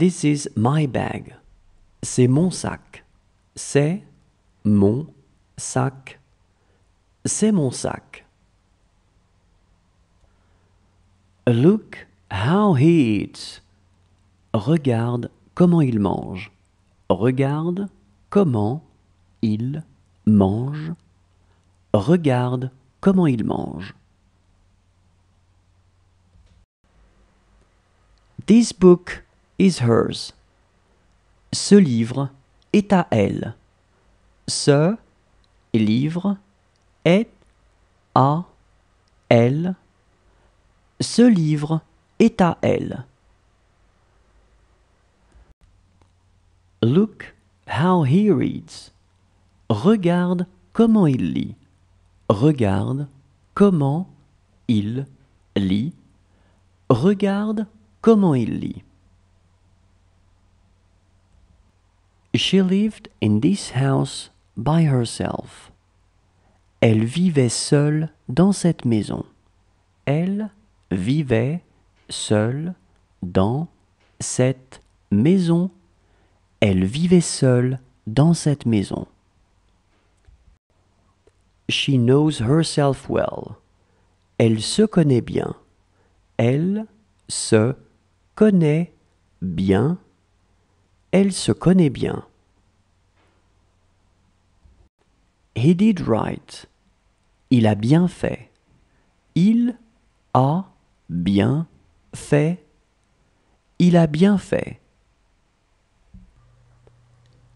This is my bag. C'est mon sac. C'est mon sac. C'est mon sac. Look how he eats. Regarde comment il mange. Regarde comment il mange. Regarde comment il mange. This book is hers. Ce livre est à elle. Ce livre est à elle. Ce livre est à elle. Look how he reads. Regarde comment il lit. Regarde comment il lit. Regarde comment il lit. She lived in this house by herself. Elle vivait seule dans cette maison. Elle vivait seule dans cette maison. Elle vivait seule dans cette maison. She knows herself well. Elle se connaît bien. Elle se connaît bien. Elle se connaît bien. He did right. Il a bien fait. Il a bien fait. Il a bien fait.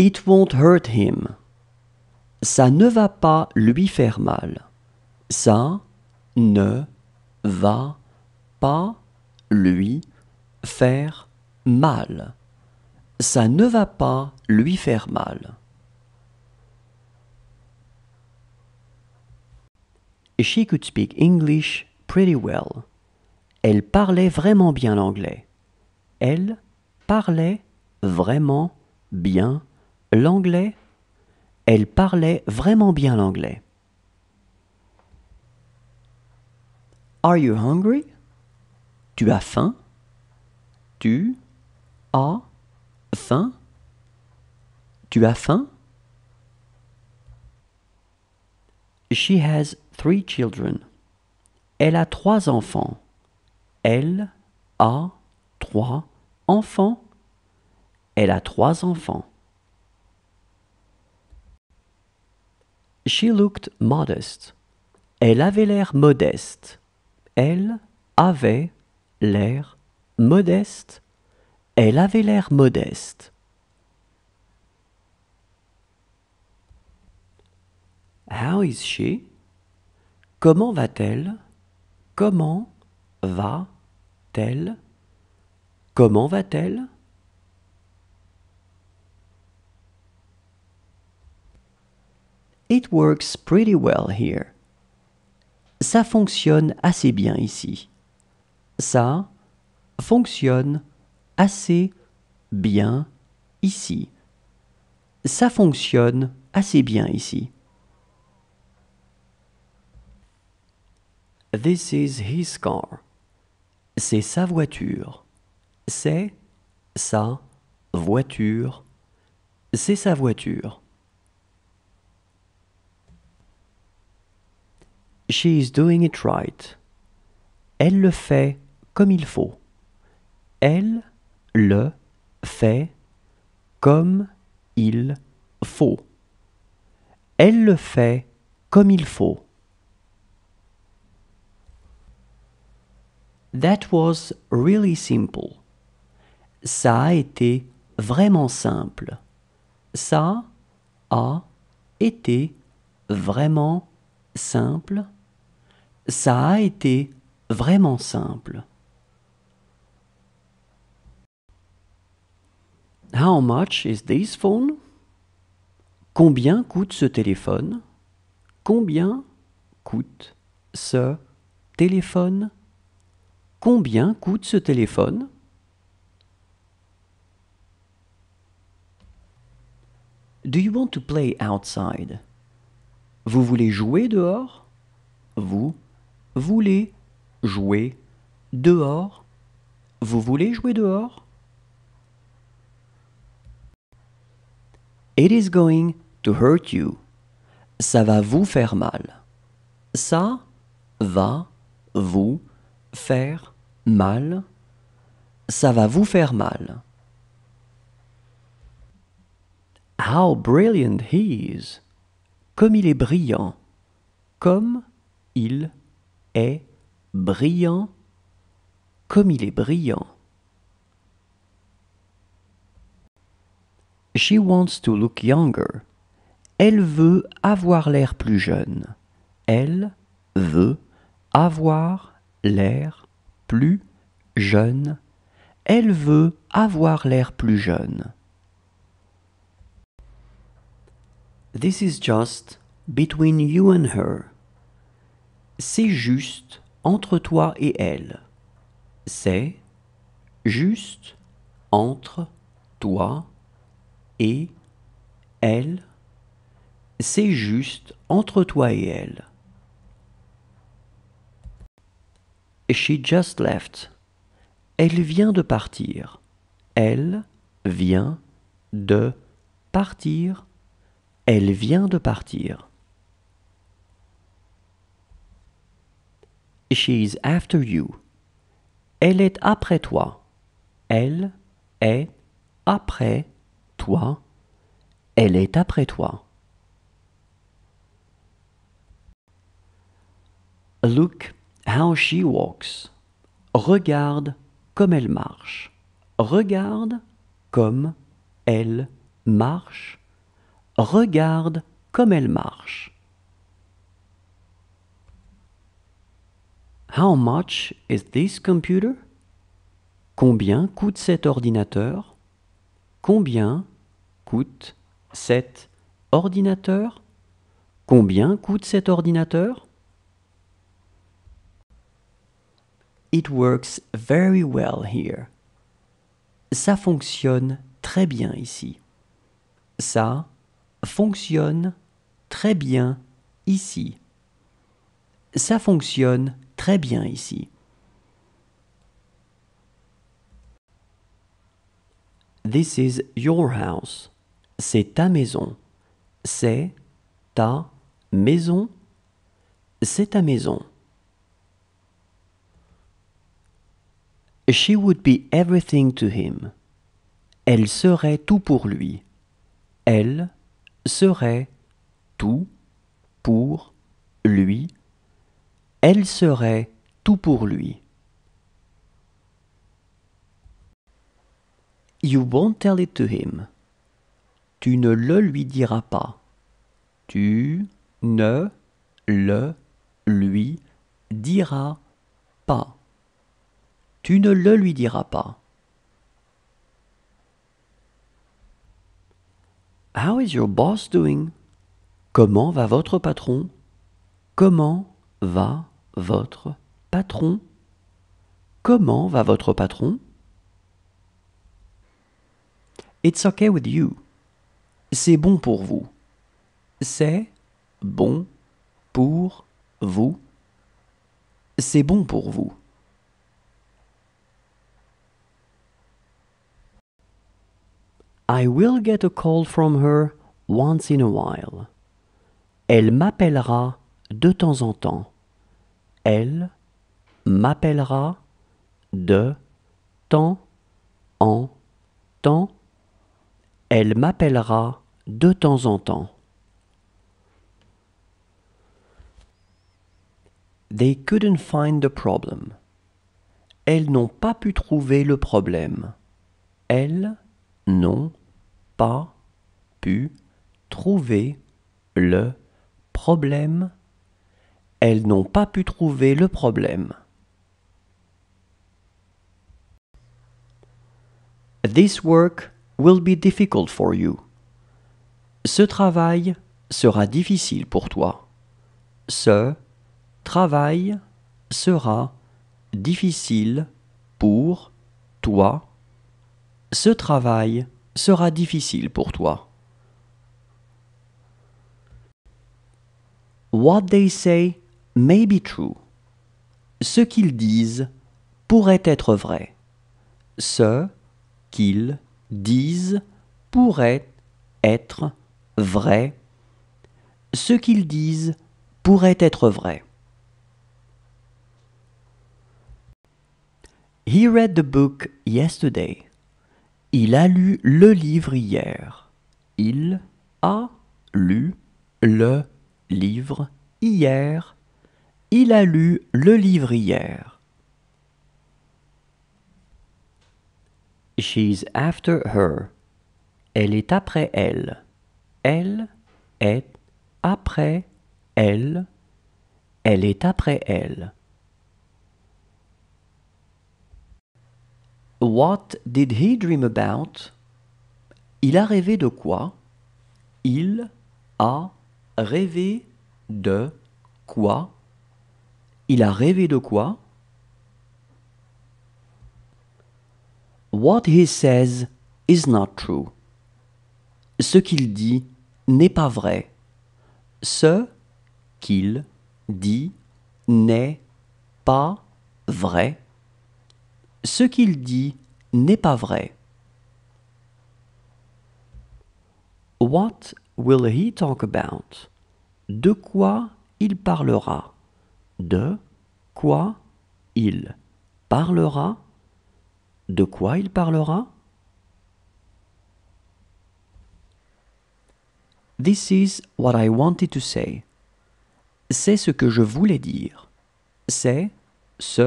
It won't hurt him. Ça ne va pas lui faire mal. Ça ne va pas lui faire mal ça ne va pas lui faire mal. She could speak English pretty well. Elle parlait vraiment bien l'anglais. Elle parlait vraiment bien l'anglais. Elle parlait vraiment bien l'anglais. Are you hungry? Tu as faim? Tu as tu as faim She has three children. Elle a trois enfants. Elle a trois enfants. Elle a trois enfants. She looked modest. Elle avait l'air modeste. Elle avait l'air modeste. Elle avait l'air modeste. How is she? Comment va-t-elle? Comment va-t-elle? Comment va-t-elle? It works pretty well here. Ça fonctionne assez bien ici. Ça fonctionne assez bien ici. Ça fonctionne assez bien ici. This is his car. C'est sa voiture. C'est sa voiture. C'est sa voiture. She is doing it right. Elle le fait comme il faut. Elle le fait comme il faut. Elle le fait comme il faut. That was really simple. Ça a été vraiment simple. Ça a été vraiment simple. Ça a été vraiment simple. How much is this phone? Combien coûte ce téléphone? Combien coûte ce téléphone? Combien coûte ce téléphone? Do you want to play outside? Vous voulez jouer dehors? Vous voulez jouer dehors? Vous voulez jouer dehors? It is going to hurt you. Ça va vous faire mal. Ça va vous faire mal. Ça va vous faire mal. How brilliant he is. Comme il est brillant. Comme il est brillant. Comme il est brillant. She wants to look younger. Elle veut avoir l'air plus jeune. Elle veut avoir l'air plus jeune. Elle veut avoir l'air plus jeune. This is just between you and her. C'est juste entre toi et elle. C'est juste entre toi et elle, c'est juste entre toi et elle. She just left. Elle vient de partir. Elle vient de partir. Elle vient de partir. She is after you. Elle est après toi. Elle est après toi, elle est après toi. Look how she walks. Regarde comme elle marche. Regarde comme elle marche. Regarde comme elle marche. How much is this computer? Combien coûte cet ordinateur? Combien coûte cet ordinateur Combien coûte cet ordinateur It works very well here. Ça fonctionne très bien ici. Ça fonctionne très bien ici. Ça fonctionne très bien ici. This is your house. C'est ta maison. C'est ta maison. C'est ta maison. She would be everything to him. Elle serait tout pour lui. Elle serait tout pour lui. Elle serait tout pour lui. You won't tell it to him tu ne le lui diras pas. Tu ne le lui diras pas. Tu ne le lui diras pas. How is your boss doing? Comment va votre patron? Comment va votre patron? Comment va votre patron? It's okay with you. C'est bon pour vous. C'est bon pour vous. C'est bon pour vous. I will get a call from her once in a while. Elle m'appellera de temps en temps. Elle m'appellera de temps en temps. Elle m'appellera de temps en temps. They couldn't find the problem. Elles n'ont pas pu trouver le problème. Elles n'ont pas pu trouver le problème. Elles n'ont pas pu trouver le problème. This work will be difficult for you. Ce travail sera difficile pour toi. Ce travail sera difficile pour toi. Ce travail sera difficile pour toi. What they say may be true. Ce qu'ils disent pourrait être vrai. Ce qu'ils disent pourrait être vrai, ce qu'ils disent pourrait être vrai. He read the book yesterday. Il a lu le livre hier. Il a lu le livre hier. Il a lu le livre hier. She's after her. Elle est après elle. Elle est après elle. Elle est après elle. What did he dream about? Il a rêvé de quoi? Il a rêvé de quoi? Il a rêvé de quoi? What he says is not true. Ce qu'il dit n'est pas vrai. Ce qu'il dit n'est pas vrai. Ce qu'il dit n'est pas vrai. What will he talk about? De quoi il parlera? De quoi il parlera? De quoi il parlera? This is what I wanted to say. C'est ce que je voulais dire. C'est ce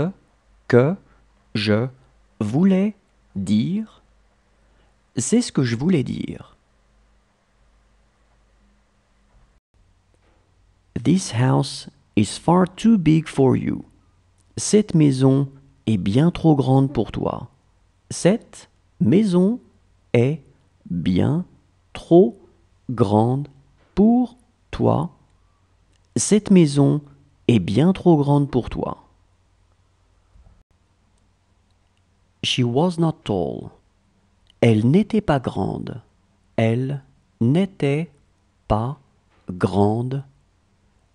que je voulais dire. C'est ce que je voulais dire. This house is far too big for you. Cette maison est bien trop grande pour toi. Cette maison est bien trop grande grande pour toi. Cette maison est bien trop grande pour toi. She was not tall. Elle n'était pas grande. Elle n'était pas grande.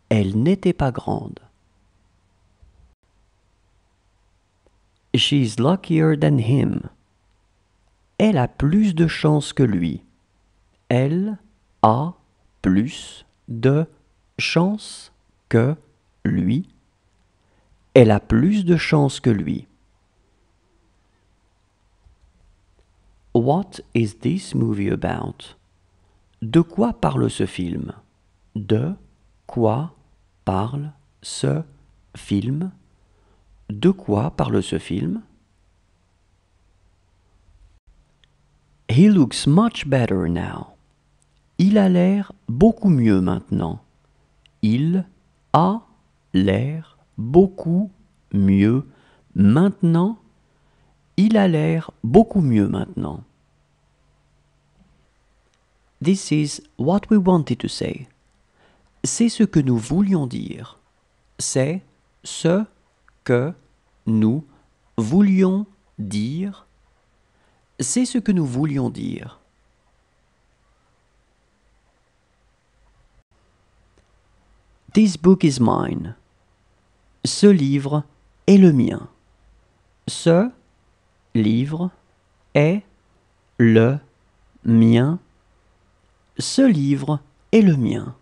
Elle n'était pas grande. She's luckier than him. Elle a plus de chance que lui. Elle a plus de chance que lui. Elle a plus de chance que lui. What is this movie about? De quoi parle ce film? De quoi parle ce film? De quoi parle ce film? He looks much better now. Il a l'air beaucoup mieux maintenant. Il a l'air beaucoup mieux maintenant. Il a l'air beaucoup mieux maintenant. This is what we wanted to say. C'est ce que nous voulions dire. C'est ce que nous voulions dire. C'est ce que nous voulions dire. This book is mine. Ce livre est le mien. Ce livre est le mien. Ce livre est le mien.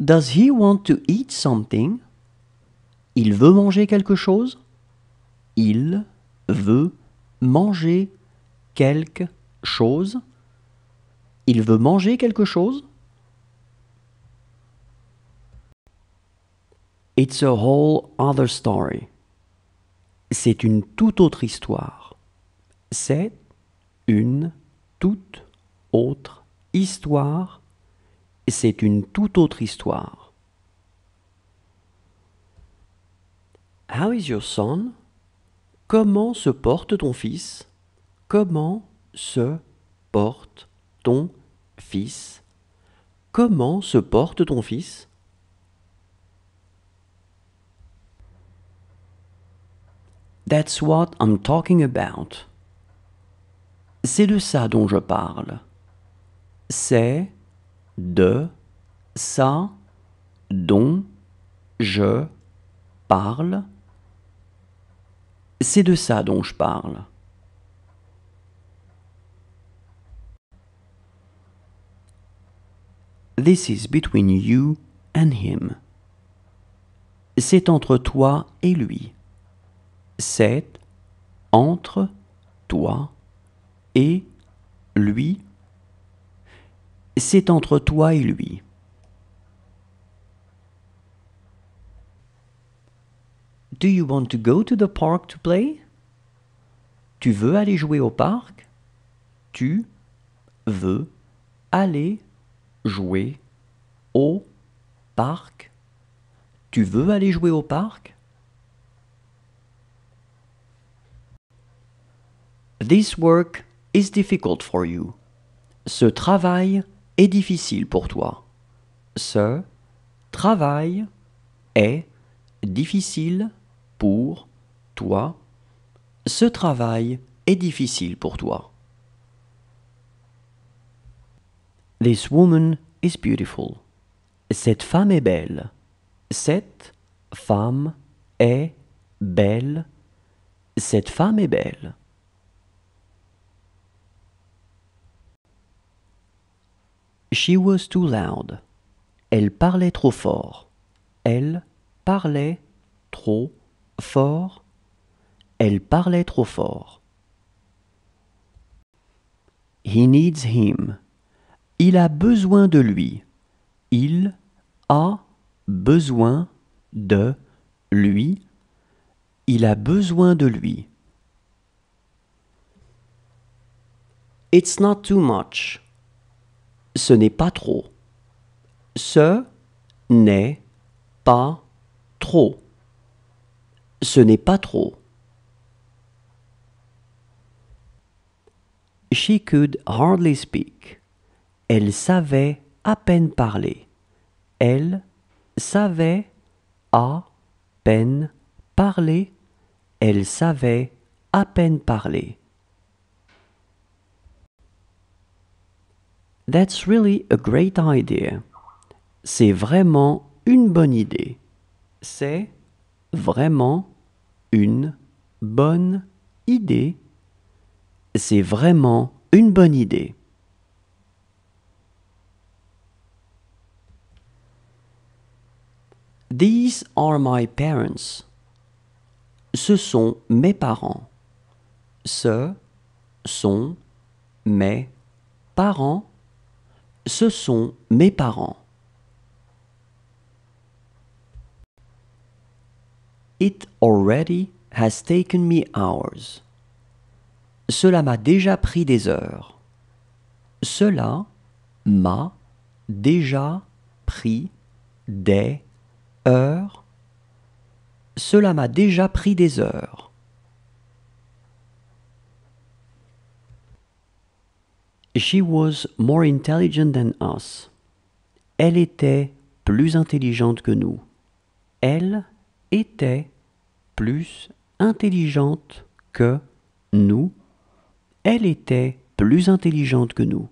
Does he want to eat something? Il veut manger quelque chose? Il veut manger quelque chose? Il veut manger quelque chose It's a whole other story. C'est une toute autre histoire. C'est une toute autre histoire. C'est une toute autre histoire. How is your son? Comment se porte ton fils? Comment se porte ton fils Comment se porte ton fils That's what I'm talking about. C'est de ça dont je parle. C'est de ça dont je parle. C'est de ça dont je parle. This is between you and him. C'est entre toi et lui. C'est entre toi et lui. C'est entre toi et lui. Do you want to go to the park to play? Tu veux aller jouer au parc? Tu veux aller jouer au parc Tu veux aller jouer au parc This work is difficult for you. Ce travail est difficile pour toi. Ce travail est difficile pour toi. Ce travail est difficile pour toi. This woman is beautiful. Cette femme est belle. Cette femme est belle. Cette femme est belle. She was too loud. Elle parlait trop fort. Elle parlait trop fort. Elle parlait trop fort. He needs him. Il a besoin de lui. Il a besoin de lui. Il a besoin de lui. It's not too much. Ce n'est pas trop. Ce n'est pas trop. Ce n'est pas trop. She could hardly speak. Elle savait à peine parler. Elle savait à peine parler. Elle savait à peine parler. That's really a great idea. C'est vraiment une bonne idée. C'est vraiment une bonne idée. C'est vraiment une bonne idée. These are my parents. Ce sont mes parents. Ce sont mes parents. Ce sont mes parents. It already has taken me hours. Cela m'a déjà pris des heures. Cela m'a déjà pris des cela m'a déjà pris des heures. She was more intelligent than us. Elle était plus intelligente que nous. Elle était plus intelligente que nous. Elle était plus intelligente que nous.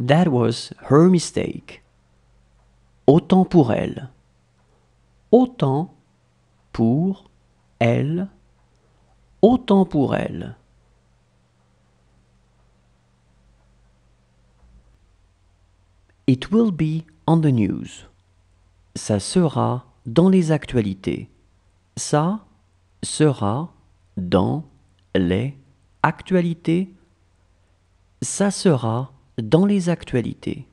That was her mistake. Autant pour elle. Autant pour elle. Autant pour elle. It will be on the news. Ça sera dans les actualités. Ça sera dans les actualités. Ça sera dans les actualités.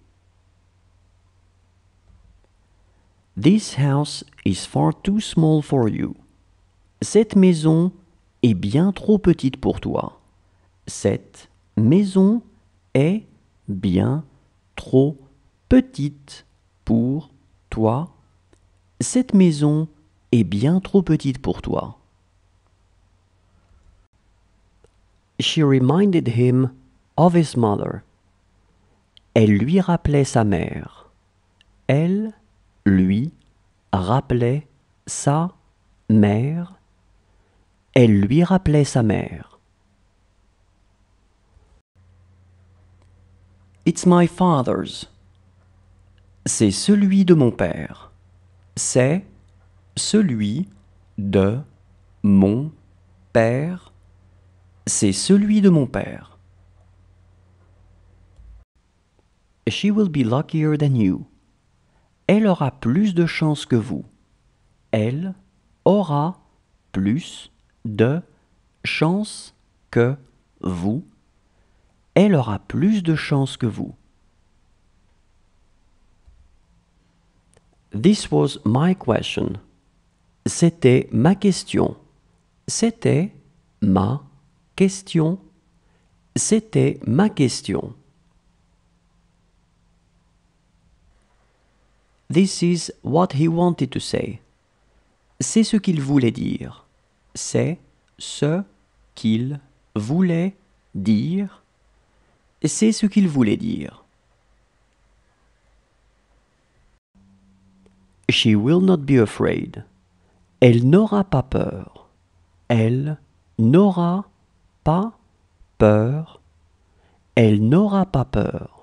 This house is far too small for you. Cette maison est bien trop petite pour toi. Cette maison est bien trop petite pour toi. Cette maison est bien trop petite pour toi. She reminded him of his mother. Elle lui rappelait sa mère. Elle lui rappelait sa mère. Elle lui rappelait sa mère. It's my father's. C'est celui de mon père. C'est celui de mon père. C'est celui de mon père. She will be luckier than you. Elle aura plus de chance que vous. Elle aura plus de chance que vous. Elle aura plus de chance que vous. This was my question. C'était ma question. C'était ma question. C'était ma question. This is what he wanted to say. C'est ce qu'il voulait dire. C'est ce qu'il voulait dire. C'est ce qu'il voulait dire. She will not be afraid. Elle n'aura pas peur. Elle n'aura pas peur. Elle n'aura pas peur.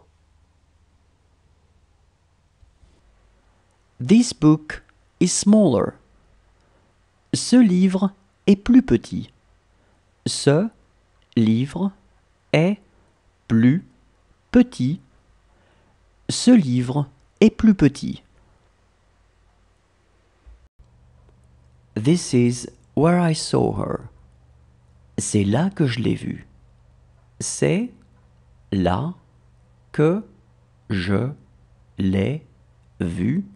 This book is smaller. Ce livre est plus petit. Ce livre est plus petit. Ce livre est plus petit. This is where I saw her. C'est là que je l'ai vue. C'est là que je l'ai vue.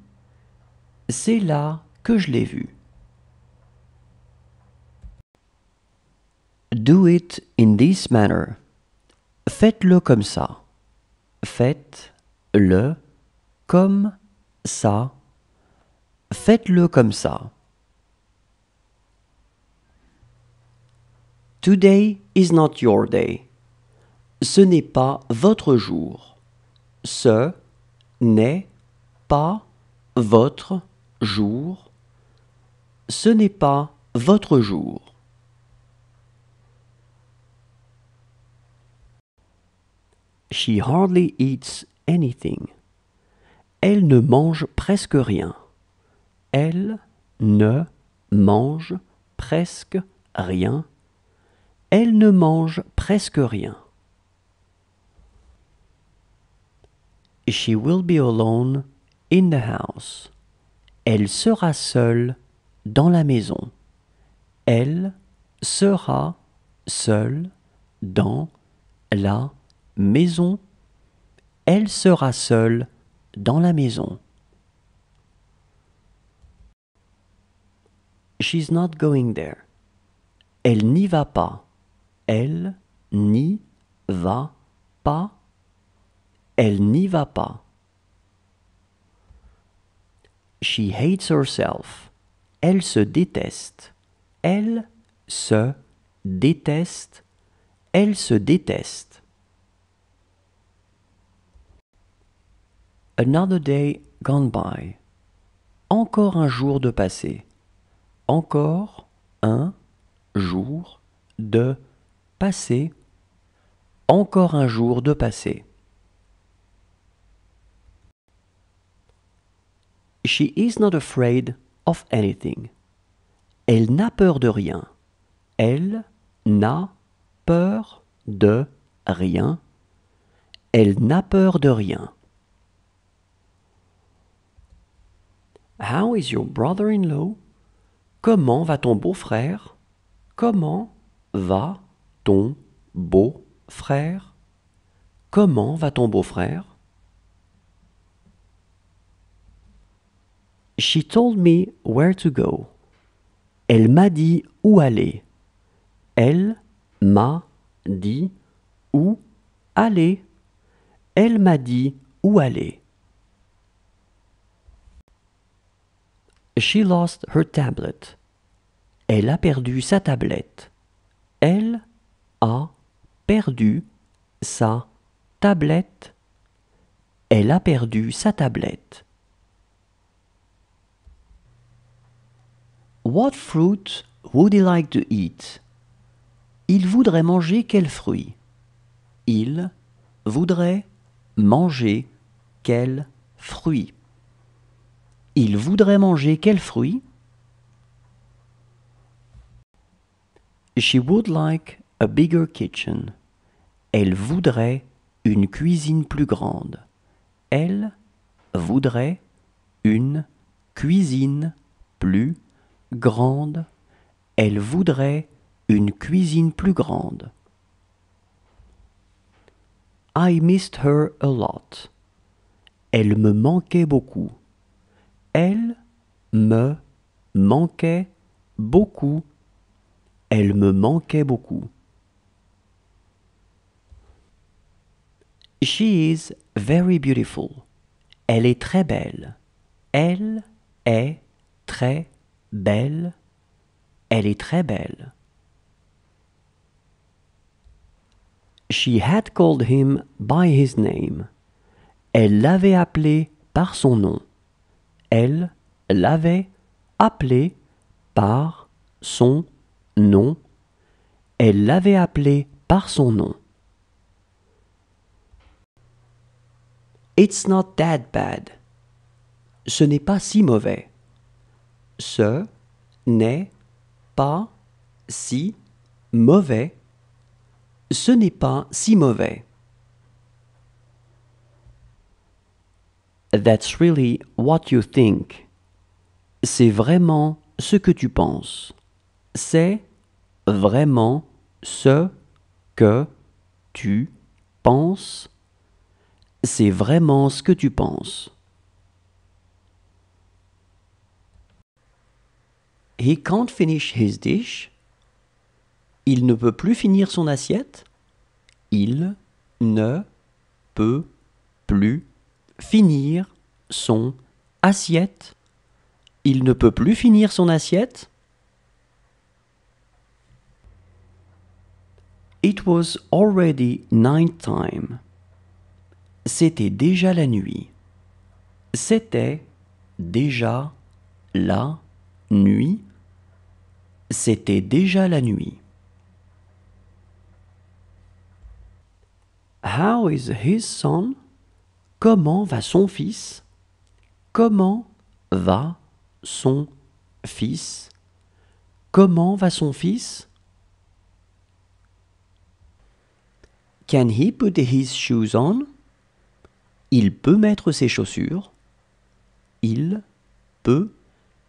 C'est là que je l'ai vu. Do it in this manner. Faites-le comme ça. Faites-le comme ça. Faites-le comme ça. Today is not your day. Ce n'est pas votre jour. Ce n'est pas votre jour, ce n'est pas votre jour. She hardly eats anything. Elle ne mange presque rien. Elle ne mange presque rien. Elle ne mange presque rien. She will be alone in the house. Elle sera seule dans la maison. Elle sera seule dans la maison. Elle sera seule dans la maison. She's not going there. Elle n'y va pas. Elle n'y va pas. Elle n'y va pas. She hates herself. Elle se déteste. Elle se déteste. Elle se déteste. Another day gone by. Encore un jour de passé. Encore un jour de passé. Encore un jour de passé. She is not afraid of anything. Elle n'a peur de rien. Elle n'a peur de rien. Elle n'a peur de rien. How is your brother-in-law? Comment va ton beau-frère? Comment va ton beau-frère? Comment va ton beau-frère? She told me where to go. Elle m'a dit où aller. Elle m'a dit où aller. Elle m'a dit où aller. She lost her tablet. Elle a perdu sa tablette. Elle a perdu sa tablette. Elle a perdu sa tablette. What fruit would he like to eat? Il voudrait manger quel fruit? Il voudrait manger quel fruit? Il voudrait manger quel fruit? She would like a bigger kitchen. Elle voudrait une cuisine plus grande. Elle voudrait une cuisine plus grande grande, elle voudrait une cuisine plus grande. I missed her a lot. Elle me manquait beaucoup. Elle me manquait beaucoup. Elle me manquait beaucoup. She is very beautiful. Elle est très belle. Elle est très belle, elle est très belle. She had called him by his name. Elle l'avait appelé par son nom. Elle l'avait appelé par son nom. Elle l'avait appelé par son nom. It's not that bad. Ce n'est pas si mauvais ce n'est pas si mauvais. Ce n'est pas si mauvais. That's really what you think. C'est vraiment ce que tu penses. C'est vraiment ce que tu penses. C'est vraiment ce que tu penses. he can't finish his dish. Il ne peut plus finir son assiette. Il ne peut plus finir son assiette. Il ne peut plus finir son assiette. It was already night time. C'était déjà la nuit. C'était déjà la nuit. C'était déjà la nuit. How is his son? Comment va son fils? Comment va son fils? Comment va son fils? Can he put his shoes on? Il peut mettre ses chaussures. Il peut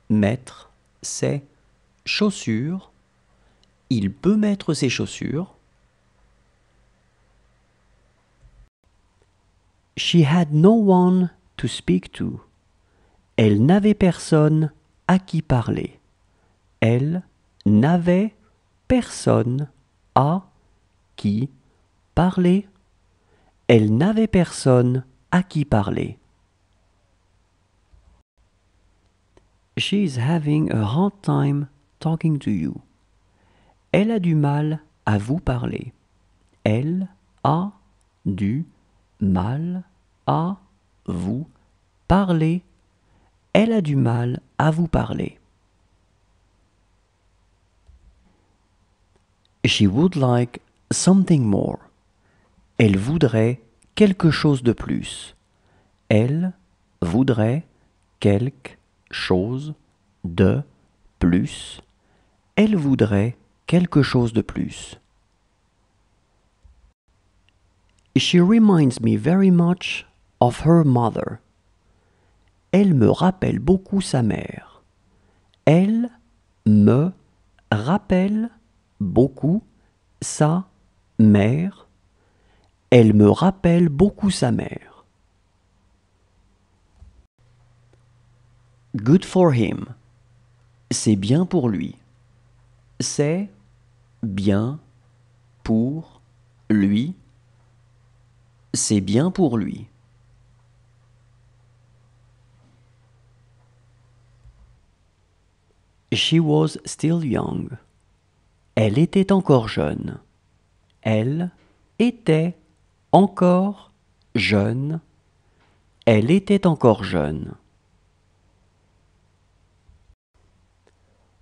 mettre ses chaussures, il peut mettre ses chaussures. She had no one to speak to. Elle n'avait personne à qui parler. Elle n'avait personne à qui parler. Elle n'avait personne à qui parler. She is having a hard time talking to you. Elle a du mal à vous parler. Elle a du mal à vous parler. Elle a du mal à vous parler. She would like something more. Elle voudrait quelque chose de plus. Elle voudrait quelque chose de plus elle voudrait quelque chose de plus. She reminds me very much of her mother. Elle me rappelle beaucoup sa mère. Elle me rappelle beaucoup sa mère. Elle me rappelle beaucoup sa mère. Good for him. C'est bien pour lui c'est bien pour lui. C'est bien pour lui. She was still young. Elle était encore jeune. Elle était encore jeune. Elle était encore jeune.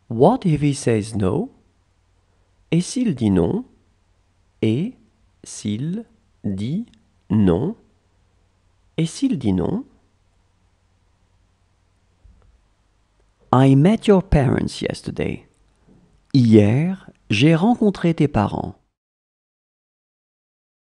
What if he says no? Et s'il dit non? Et s'il dit non? Et s'il dit non? I met your parents yesterday. Hier, j'ai rencontré tes parents.